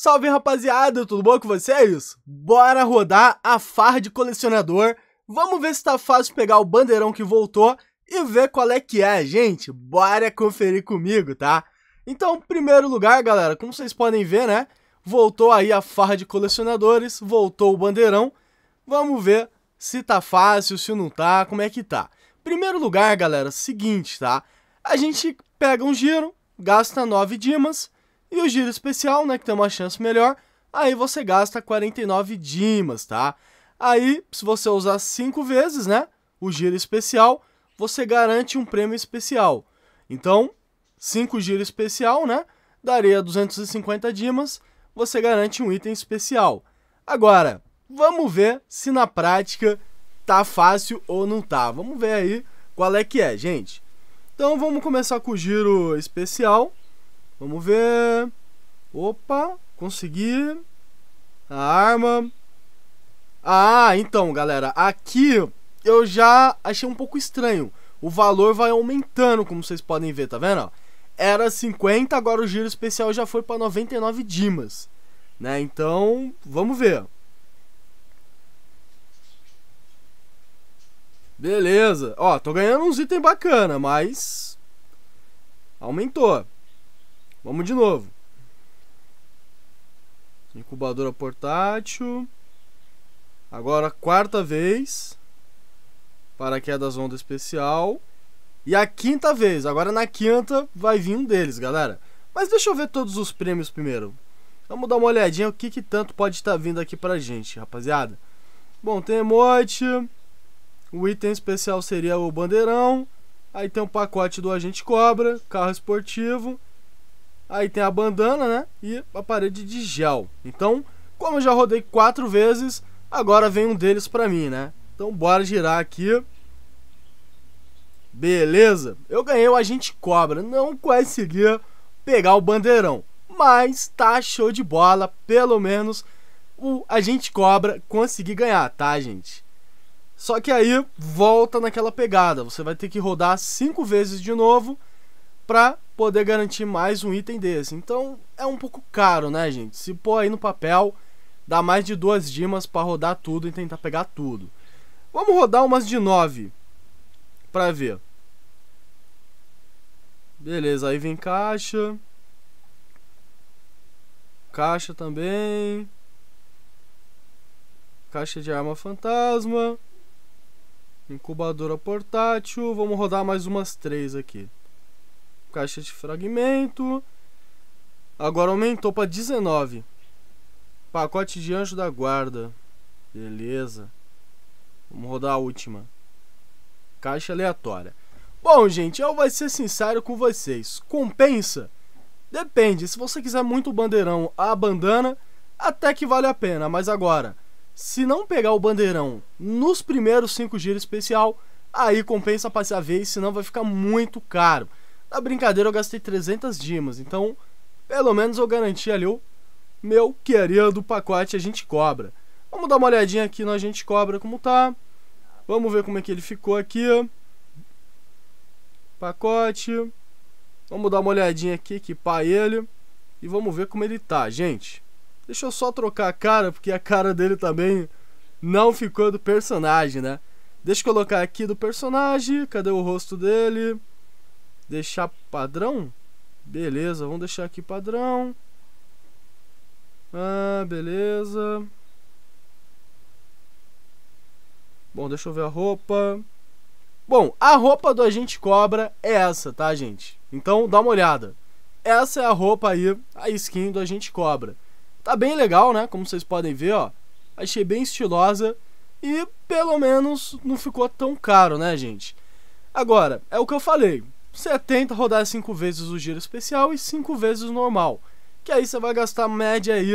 Salve rapaziada, tudo bom com vocês? Bora rodar a farra de colecionador, vamos ver se tá fácil pegar o bandeirão que voltou e ver qual é que é, gente, bora conferir comigo, tá? Então, primeiro lugar, galera, como vocês podem ver, né, voltou aí a farra de colecionadores, voltou o bandeirão, vamos ver se tá fácil, se não tá, como é que tá. Primeiro lugar, galera, seguinte, tá? A gente pega um giro, gasta 9 dimas, e o giro especial, né, que tem uma chance melhor, aí você gasta 49 dimas, tá? Aí, se você usar 5 vezes, né, o giro especial, você garante um prêmio especial. Então, 5 giro especial, né, daria 250 dimas, você garante um item especial. Agora, vamos ver se na prática tá fácil ou não tá. Vamos ver aí qual é que é, gente. Então, vamos começar com o giro especial. Vamos ver. Opa, consegui. A arma. Ah, então, galera. Aqui eu já achei um pouco estranho. O valor vai aumentando, como vocês podem ver, tá vendo? Era 50, agora o giro especial já foi para 99 dimas. Né? Então, vamos ver. Beleza. Ó, tô ganhando uns itens bacana, mas aumentou. Vamos de novo. Incubadora portátil. Agora, quarta vez. Paraquedas onda especial. E a quinta vez. Agora, na quinta, vai vir um deles, galera. Mas deixa eu ver todos os prêmios primeiro. Vamos dar uma olhadinha o que, que tanto pode estar tá vindo aqui pra gente, rapaziada. Bom, tem emote. O item especial seria o bandeirão. Aí tem um pacote do Agente Cobra, carro esportivo. Aí tem a bandana, né? E a parede de gel. Então, como eu já rodei quatro vezes, agora vem um deles pra mim, né? Então bora girar aqui. Beleza? Eu ganhei o Agente Cobra. Não consegui pegar o bandeirão. Mas tá show de bola. Pelo menos o Agente Cobra consegui ganhar, tá, gente? Só que aí volta naquela pegada. Você vai ter que rodar cinco vezes de novo pra poder garantir mais um item desse. Então é um pouco caro, né, gente? Se pôr aí no papel, dá mais de duas dimas para rodar tudo e tentar pegar tudo. Vamos rodar umas de 9 para ver. Beleza, aí vem caixa. Caixa também. Caixa de arma fantasma. Incubadora portátil. Vamos rodar mais umas três aqui caixa de fragmento. Agora aumentou para 19. Pacote de anjo da guarda. Beleza. Vamos rodar a última. Caixa aleatória. Bom, gente, eu vou ser sincero com vocês. Compensa? Depende. Se você quiser muito o bandeirão, a bandana, até que vale a pena. Mas agora, se não pegar o bandeirão nos primeiros 5 giros especial, aí compensa passar a vez, senão vai ficar muito caro. Na brincadeira eu gastei 300 dimas, então pelo menos eu garanti ali o meu querido pacote a gente cobra. Vamos dar uma olhadinha aqui no a gente cobra como tá. Vamos ver como é que ele ficou aqui. Pacote. Vamos dar uma olhadinha aqui, equipar ele. E vamos ver como ele tá, gente. Deixa eu só trocar a cara, porque a cara dele também não ficou do personagem, né? Deixa eu colocar aqui do personagem. Cadê o rosto dele? Deixar padrão? Beleza, vamos deixar aqui padrão. Ah, beleza. Bom, deixa eu ver a roupa. Bom, a roupa do agente cobra é essa, tá, gente? Então dá uma olhada. Essa é a roupa aí, a skin do agente cobra. Tá bem legal, né? Como vocês podem ver, ó. Achei bem estilosa e pelo menos não ficou tão caro, né, gente? Agora, é o que eu falei você tenta rodar 5 vezes o giro especial e 5 vezes o normal, que aí você vai gastar média aí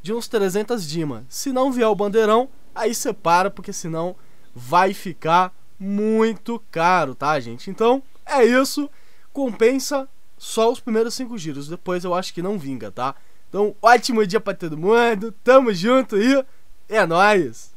de uns 300 dimas. Se não vier o bandeirão, aí você para, porque senão vai ficar muito caro, tá, gente? Então, é isso. Compensa só os primeiros 5 giros, depois eu acho que não vinga, tá? Então, ótimo dia para todo mundo, tamo junto e é nóis!